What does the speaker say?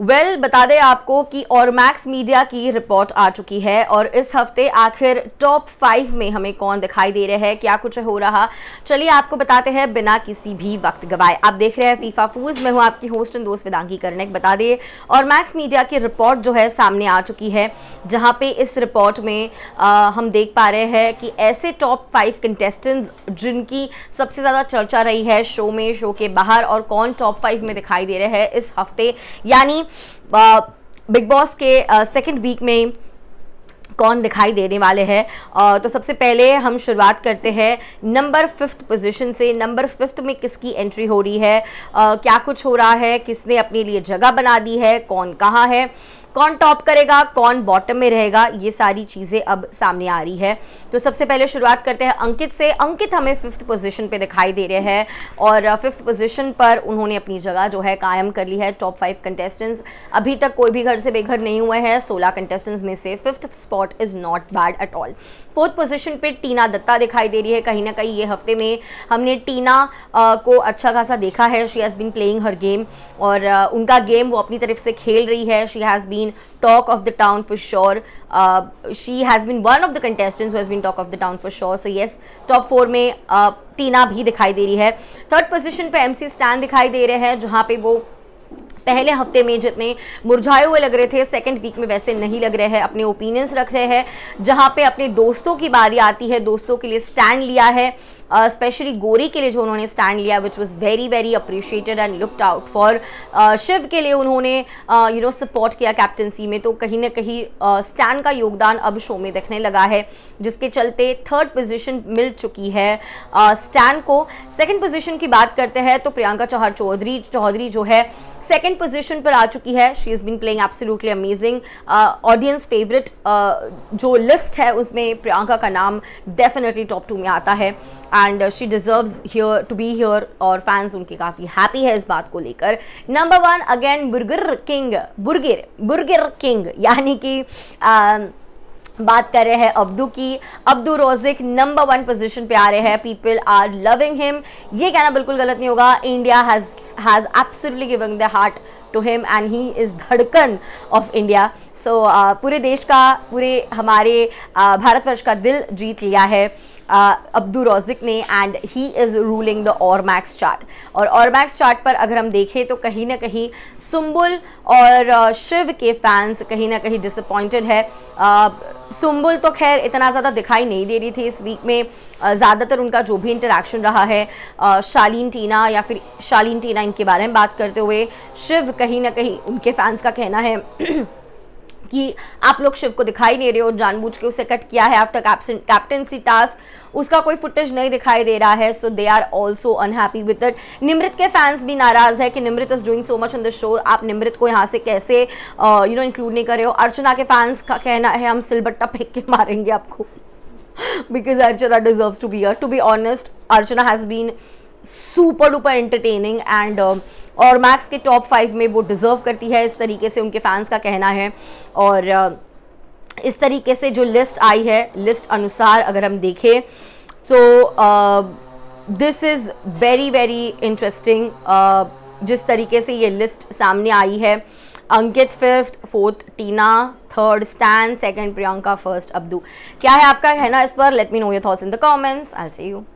Well well, बता दें आपको कि और मैक्स मीडिया की रिपोर्ट आ चुकी है और इस हफ्ते आखिर टॉप फाइव में हमें कौन दिखाई दे रहे हैं क्या कुछ हो रहा चलिए आपको बताते हैं बिना किसी भी वक्त गवाए आप देख रहे हैं फीफा फूज मैं हूँ आपकी होस्ट एंड दोस्त वेदांगी करने बता दें और मैक्स मीडिया की रिपोर्ट जो है सामने आ चुकी है जहाँ पे इस रिपोर्ट में आ, हम देख पा रहे हैं कि ऐसे टॉप फाइव कंटेस्टेंट्स जिनकी सबसे ज़्यादा चर्चा रही है शो में शो के बाहर और कौन टॉप फाइव में दिखाई दे रहे हैं इस हफ्ते यानी बिग बॉस के सेकेंड वीक में कौन दिखाई देने वाले हैं तो सबसे पहले हम शुरुआत करते हैं नंबर फिफ्थ पोजीशन से नंबर फिफ्थ में किसकी एंट्री हो रही है आ, क्या कुछ हो रहा है किसने अपने लिए जगह बना दी है कौन कहाँ है कौन टॉप करेगा कौन बॉटम में रहेगा ये सारी चीज़ें अब सामने आ रही है तो सबसे पहले शुरुआत करते हैं अंकित से अंकित हमें फिफ्थ पोजीशन पे दिखाई दे रहे हैं और फिफ्थ पोजीशन पर उन्होंने अपनी जगह जो है कायम कर ली है टॉप फाइव कंटेस्टेंट्स अभी तक कोई भी घर से बेघर नहीं हुए हैं सोलह कंटेस्टेंट्स में से fifth spot is not bad at all fourth position पर टीना दत्ता दिखाई दे रही है कहीं ना कहीं ये हफ्ते में हमने टीना आ, को अच्छा खासा देखा है she has been playing her game और उनका गेम वो अपनी तरफ से खेल रही है she has been been talk of the town for sure. Uh, she has been one of the contestants who has been talk of the town for sure. So yes, top four में टीना भी दिखाई दे रही है third position पे MC Stan दिखाई दे रहे हैं जहाँ पे वो पहले हफ्ते में जितने मुरझाए हुए लग रहे थे सेकेंड वीक में वैसे नहीं लग रहे हैं अपने ओपिनियंस रख रहे हैं जहाँ पे अपने दोस्तों की बारी आती है दोस्तों के लिए स्टैंड लिया है स्पेशली uh, गोरी के लिए जो उन्होंने स्टैंड लिया which was very very appreciated and looked out for Shiv के लिए उन्होंने यू नो सपोर्ट किया कैप्टनसी में तो कहीं ना कहीं स्टैंड uh, का योगदान अब शो में देखने लगा है जिसके चलते थर्ड पोजिशन मिल चुकी है स्टैंड uh, को सेकेंड पोजिशन की बात करते हैं तो प्रियंका चौहर चौधरी चौधरी जो है सेकेंड पोजिशन पर आ चुकी है she is been playing absolutely amazing audience favourite जो लिस्ट है उसमें प्रियंका का नाम डेफिनेटली टॉप टू में आता है and she deserve here to be here और फैंस उनकी काफ़ी हैप्पी है इस बात को लेकर number one again burger king burger burger king यानी कि um, बात कर रहे हैं अब्दू की Abdu Rozik number one position पे आ रहे हैं पीपल आर लविंग हिम ये कहना बिल्कुल गलत नहीं होगा India has has absolutely given their heart to him and he is धड़कन of India. So so, uh, पूरे देश का पूरे हमारे uh, भारतवर्ष का दिल जीत लिया है uh, अब्दू रोजिक ने and he is ruling the Max chart और और मैक्स चार्ट पर अगर हम देखें तो कहीं ना कहीं सुम्बुल और शिव uh, के फैंस कहीं ना कहीं डिसअपॉइंटेड है uh, सुम्बुल तो खैर इतना ज़्यादा दिखाई नहीं दे रही थी इस वीक में ज़्यादातर उनका जो भी इंटरेक्शन रहा है शालीन टीना या फिर शालीन टीना इनके बारे में बात करते हुए शिव कहीं ना कहीं उनके फैंस का कहना है कि आप लोग शिव को दिखाई नहीं रहे हो जानबूझ के उसे कट किया है आफ्टर कैप्टनसी टास्क उसका कोई फुटेज नहीं दिखाई दे रहा है so they are also unhappy with it Nimrit के फैंस भी नाराज है कि Nimrit is doing so much on the show आप निमृत को यहाँ से कैसे यू नो इंक्लूड नहीं कर रहे हो अर्चना के फैंस का कहना है हम सिलबट्टा फेंक के मारेंगे आपको because Archana deserve to be to be honest Archana has been super duper entertaining and uh, और मैक्स के टॉप फाइव में वो डिज़र्व करती है इस तरीके से उनके फैंस का कहना है और uh, इस तरीके से जो लिस्ट आई है लिस्ट अनुसार अगर हम देखें तो this is very very interesting जिस तरीके से ये लिस्ट सामने आई है Ankit fifth fourth Tina third Stan second Priyanka first Abdu क्या है आपका कहना इस पर let me know your thoughts in the comments I see you